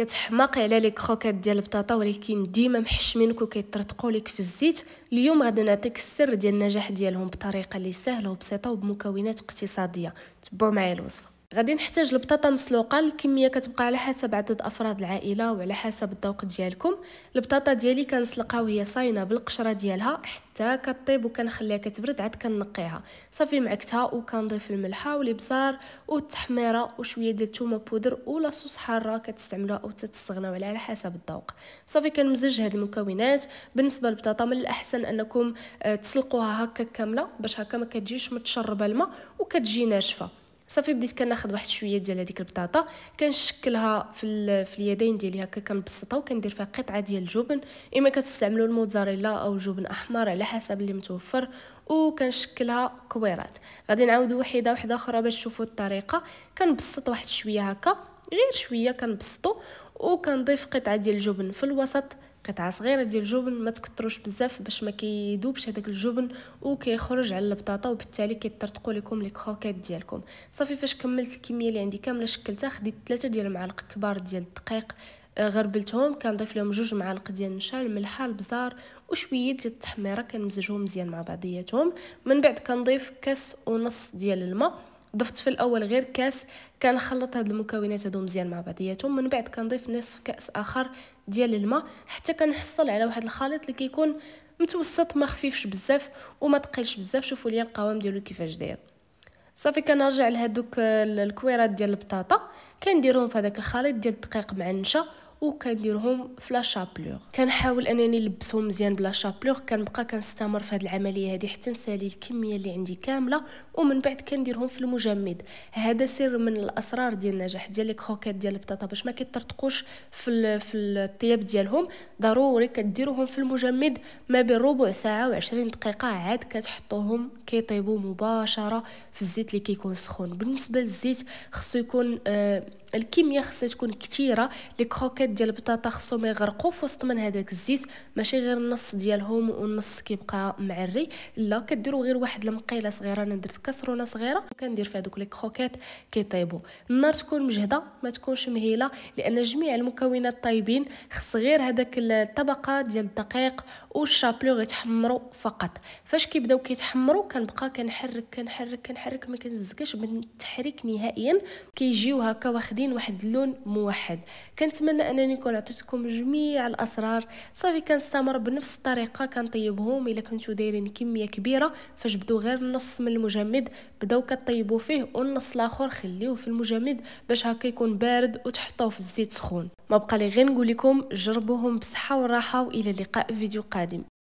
كتحماقي على لي كروكات ديال البطاطا ولكن ديما محشمينك وكيطرطقوا لك في الزيت اليوم غادي نعطيك السر ديال النجاح ديالهم بطريقه اللي سهله وبسيطه وبمكونات اقتصاديه تبعوا معايا الوصفه غادي نحتاج البطاطا مسلوقه الكميه كتبقى على حسب عدد افراد العائله وعلى حسب الذوق ديالكم البطاطا ديالي كنسلقها وهي صاينه بالقشره ديالها حتى كطيب وكنخليها كتبرد عاد كنقيها صافي معكتها وكنضيف الملحه والابزار والتحميره وشويه ديال الثومه بودر ولا صوص حاره كتستعملوها او تستغناو على حسب الذوق صافي كنمزج هاد المكونات بالنسبه للبطاطا من الاحسن انكم آه، تسلقوها هكا كامله باش هكا ما كتجيش متشربه الماء وكتجي ناشفه صافي بديت كناخذ واحد شويه ديال هذيك البطاطا كنشكلها في, في اليدين ديالي هكا كنبسطها وكندير فيها قطعه ديال الجبن اما كتستعملوا الموتزاريلا او جبن احمر على حسب اللي متوفر وكنشكلها كويرات غادي نعاود وحده وحده اخرى باش تشوفوا الطريقه كنبسط واحد شويه هكا غير شويه كنبسطو وكنضيف قطعه ديال الجبن في الوسط قطعه صغيره ديال الجبن ما تكتروش بزاف باش ما كيذوبش هذاك الجبن وكيخرج على البطاطا وبالتالي كيطرطقوا لكم لي كروكيت ديالكم صافي فاش كملت الكميه اللي عندي كامله شكلتها خديت ثلاثة ديال المعالق كبار ديال الدقيق آه، غربلتهم كنضيف لهم جوج معالق ديال النشا الملح البزار وشويه ديال التحميره كنمزجهم مزيان مع بعضياتهم من بعد كنضيف كاس ونص ديال الماء ضفت في الاول غير كاس كنخلط هاد المكونات هادو مزيان مع بعضياتهم من بعد كنضيف نصف كاس اخر ديال الماء حتى كنحصل على واحد الخليط اللي كيكون متوسط ما خفيفش بزاف وما ثقيلش بزاف شوفوا لي القوام ديالو كيفاش داير صافي كنرجع لهذوك الكويرات ديال البطاطا كنديرهم في هذاك الخليط ديال الدقيق مع النشا وكنديرهم لا شابلور كنحاول انني نلبسهم مزيان بلا شابلور كنبقى كنستمر في هذه العمليه هذه حتى نسالي الكميه اللي عندي كامله ومن بعد كنديرهم في المجمد هذا سر من الاسرار ديال النجاح ديال لي كروكيت ديال البطاطا باش ما كيترتقوش في في الطياب ديالهم ضروري كديروهم في المجمد ما بين ربع ساعه و20 دقيقه عاد كتحطوهم كيطيبوا مباشره في الزيت اللي كيكون سخون بالنسبه للزيت خصو يكون آه الكميه خصها تكون كثيره لي كروكيت ديال البطاطا خصهم يغرقوا في وسط من هذاك الزيت ماشي غير النص ديالهم والنص كيبقى معري لا كديروا غير واحد المقيله صغيره انا درت كسرونه صغيره وكندير في هذوك لي كروكيت كيطيبوا النار تكون مجهده ما تكونش مهيله لان جميع المكونات طايبين خص غير هذاك الطبقه ديال الدقيق والشابلو غيتحمروا فقط فاش كيبداو كيتحمروا كنبقى كنحرك كنحرك كنحرك ما كنزكاش من التحريك نهائيا كيجيو هكا واخدين واخدين واحد اللون موحد كنتمنى انني نكون عطيتكم جميع الاسرار صافي كنستمر بنفس الطريقه كنطيبهم الا كنتو دايرين كميه كبيره فاش بدو غير نص من المجمد بداو كطيبوا فيه والنص الاخر خليوه في المجمد باش هكا يكون بارد وتحطوه في الزيت سخون ما بقى لي غير نقول لكم جربوهم بصحه وراحه والى لقاء فيديو قادم